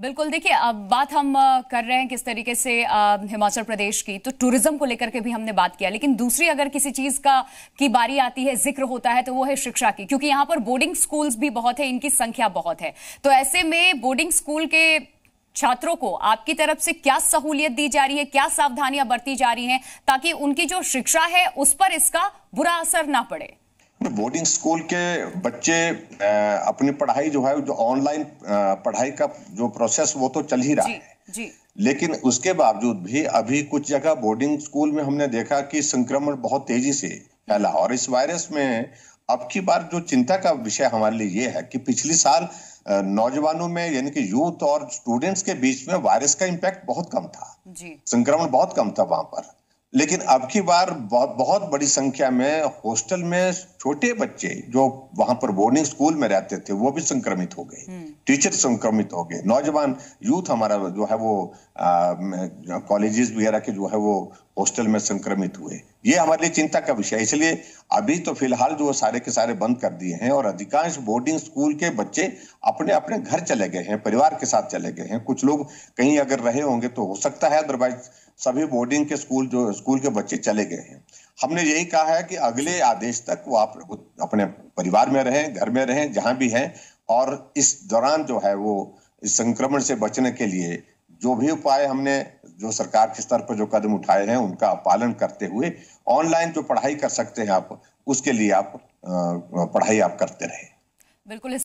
बिल्कुल देखिए अब बात हम कर रहे हैं किस तरीके से हिमाचल प्रदेश की तो टूरिज्म को लेकर के भी हमने बात किया लेकिन दूसरी अगर किसी चीज का की बारी आती है जिक्र होता है तो वो है शिक्षा की क्योंकि यहाँ पर बोर्डिंग स्कूल्स भी बहुत है इनकी संख्या बहुत है तो ऐसे में बोर्डिंग स्कूल के छात्रों को आपकी तरफ से क्या सहूलियत दी जा रही है क्या सावधानियां बरती जा रही हैं ताकि उनकी जो शिक्षा है उस पर इसका बुरा असर ना पड़े बोर्डिंग स्कूल के बच्चे अपनी पढ़ाई जो है जो ऑनलाइन पढ़ाई का जो प्रोसेस वो तो चल ही रहा जी, है जी। लेकिन उसके बावजूद भी अभी कुछ जगह बोर्डिंग स्कूल में हमने देखा कि संक्रमण बहुत तेजी से फैला और इस वायरस में अब की बार जो चिंता का विषय हमारे लिए ये है कि पिछले साल नौजवानों में यानी कि यूथ और स्टूडेंट्स के बीच में वायरस का इम्पैक्ट बहुत कम था संक्रमण बहुत कम था वहां पर लेकिन अब की बार बहुत बड़ी संख्या में हॉस्टल में छोटे बच्चे जो वहां पर बोर्डिंग स्कूल में रहते थे वो भी संक्रमित हो गए टीचर हम्म। संक्रमित हो गए नौजवान यूथ हमारा जो है वो कॉलेजेस वगैरह के जो है वो हॉस्टल में संक्रमित हुए ये हमारे लिए चिंता का विषय है इसलिए अभी तो फिलहाल जो सारे के सारे बंद कर दिए हैं और अधिकांश बोर्डिंग स्कूल के बच्चे अपने अपने घर चले गए हैं परिवार के साथ चले गए हैं कुछ लोग कहीं अगर रहे होंगे तो हो सकता है अदरवाइज सभी बोर्डिंग के स्कूल जो स्कूल के बच्चे चले गए हैं हमने यही कहा है कि अगले आदेश तक वो आप अपने परिवार में रहें घर में रहें जहां भी हैं और इस दौरान जो है वो इस संक्रमण से बचने के लिए जो भी उपाय हमने जो सरकार के स्तर पर जो कदम उठाए हैं उनका पालन करते हुए ऑनलाइन जो पढ़ाई कर सकते हैं आप उसके लिए आप पढ़ाई आप करते रहे बिल्कुल